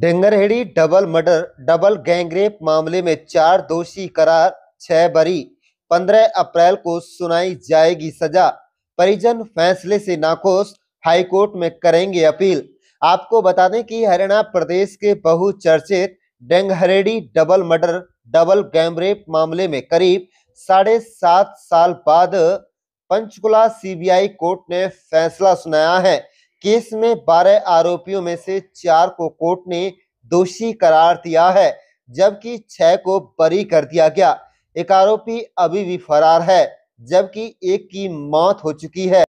डेंगरहेड़ी double murder double gangrape मामले में चार दोषी करार छह बरी पंद्रह अप्रैल को सुनाई जाएगी सजा परिजन फैसले से नाखुश हाईकोर्ट में करेंगे अपील आपको बता दें कि हरियाणा प्रदेश के बहुचर्चित Dingerheri double murder double gangrape मामले में करीब साढ़े सात साल बाद पंचकुला सीबीआई कोर्ट ने फैसला सुनाया है केस में 12 आरोपियों में से चार को कोर्ट ने दोषी करार दिया है जबकि छह को बरी कर दिया गया एक आरोपी अभी भी फरार है जबकि एक की मौत हो चुकी है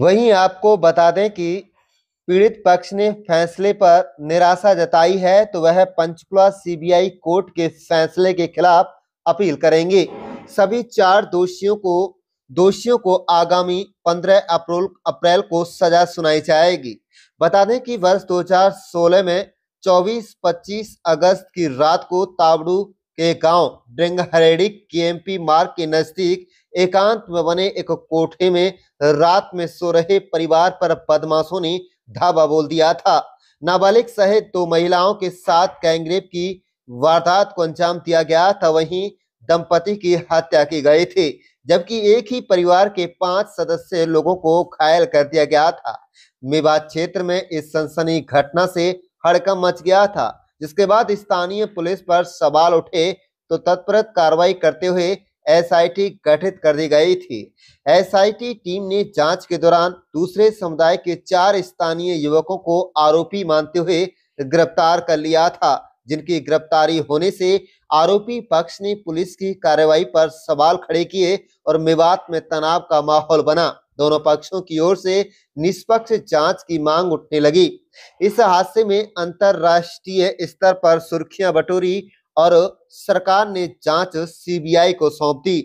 वहीं आपको बता दें कि पीड़ित पक्ष ने फैसले पर निराशा जताई है तो वह पंचकुला सीबीआई कोर्ट के फैसले के खिलाफ अपील करेंगे सभी चार दोषियों को दोषियों को आगामी 15 अप्रैल अप्रैल को सजा सुनाई जाएगी बता दें कि वर्ष 2016 में 24-25 अगस्त की रात को ताबड़ू के गांव ड्रेंगहरेड़ी केएमपी मार्ग के नजदीक एकांत में बने एक कोठे में रात में सो रहे परिवार पर बदमाशों ने धाबा बोल दिया था नाबालिग सहित दो महिलाओं के साथ गैंगरेप की वारदात को अंजाम दिया गया था वहीं दंपति की हत्या की गई थी जबकि एक ही परिवार के पांच सदस्य लोगों को घायल कर दिया गया था मेवात क्षेत्र में इस सनसनी घटना से हड़कम मच गया था जिसके बाद स्थानीय पुलिस पर सवाल उठे तो तत्परत कार्रवाई करते हुए एसआईटी गठित कर दी गई थी एसआईटी टीम ने जांच के दौरान दूसरे समुदाय के चार स्थानीय युवकों को आरोपी मानते हुए गिरफ्तार कर लिया था जिनकी गिरफ्तारी होने से आरोपी पक्ष ने पुलिस की कार्रवाई पर सवाल खड़े किए और मेवात में तनाव का माहौल बना दोनों पक्षों की ओर से निष्पक्ष जांच की मांग उठने लगी इस हादसे में अंतरराष्ट्रीय स्तर पर सुर्खियां बटोरी और सरकार ने जांच सीबीआई को सौंप दी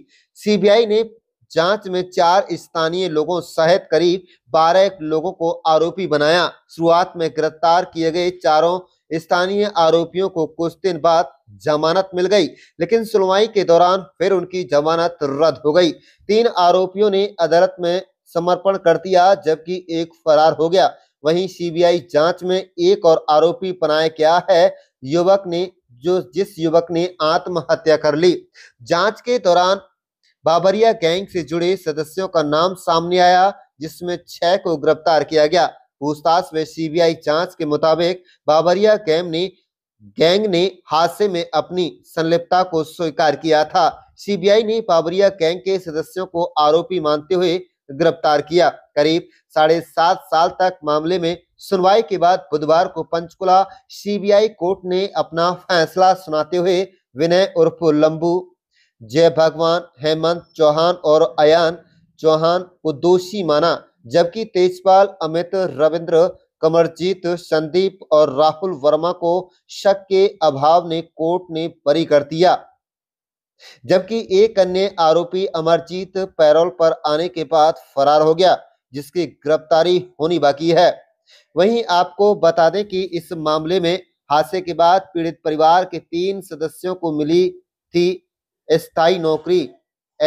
सीबीआई ने जांच में चार स्थानीय लोगों सहित करीब बारह लोगों को आरोपी बनाया शुरुआत में गिरफ्तार किए गए चारों स्थानीय आरोपियों को कुछ दिन बाद जमानत मिल गई लेकिन सुनवाई के दौरान फिर उनकी जमानत रद्द हो गई तीन आरोपियों ने अदालत में समर्पण कर दिया जबकि एक फरार हो गया वहीं सीबीआई जांच में एक और आरोपी बनाया गया है युवक ने जो जिस युवक ने आत्महत्या कर ली जांच के दौरान बाबरिया गैंग से जुड़े सदस्यों का नाम सामने आया जिसमें छह को गिरफ्तार किया गया पूछताछ में सीबीआई जांच के मुताबिक बाबरिया गैंग ने गैंग ने हादसे में अपनी संलिप्तता को स्वीकार किया था सीबीआई ने पावरिया गैंग के सदस्यों को आरोपी मानते हुए गिरफ्तार किया करीब साढ़े सात साल तक मामले में सुनवाई के बाद बुधवार को पंचकुला सीबीआई कोर्ट ने अपना फैसला सुनाते हुए विनय उर्फ लंबू जय भगवान हेमंत चौहान और अयान चौहान को दोषी माना जबकि तेजपाल अमित रविंद्र कमरजीत संदीप और राहुल वर्मा को शक के अभाव ने कोर्ट ने बरी कर दिया जबकि एक अन्य आरोपी अमरजीत पैरोल पर आने के बाद फरार हो गया जिसकी गिरफ्तारी होनी बाकी है वहीं आपको बता दें कि इस मामले में हादसे के बाद पीड़ित परिवार के तीन सदस्यों को मिली थी स्थायी नौकरी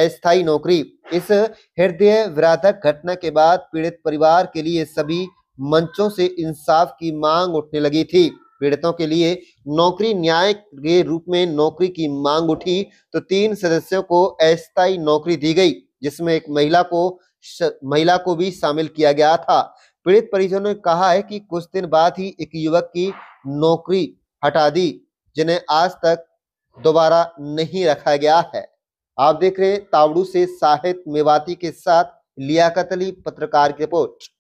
अस्थायी नौकरी इस हृदय विराधक घटना के बाद पीड़ित परिवार के लिए सभी मंचों से इंसाफ की मांग उठने लगी थी पीड़ितों के लिए नौकरी न्याय के रूप में नौकरी की मांग उठी तो तीन सदस्यों को अस्थायी नौकरी दी गई जिसमें एक महिला को महिला को भी शामिल किया गया था पीड़ित परिजनों ने कहा है कि कुछ दिन बाद ही एक युवक की नौकरी हटा दी जिन्हें आज तक दोबारा नहीं रखा गया है आप देख रहे हैं तावड़ू से साहित मेवाती के साथ लियाकत अली पत्रकार की रिपोर्ट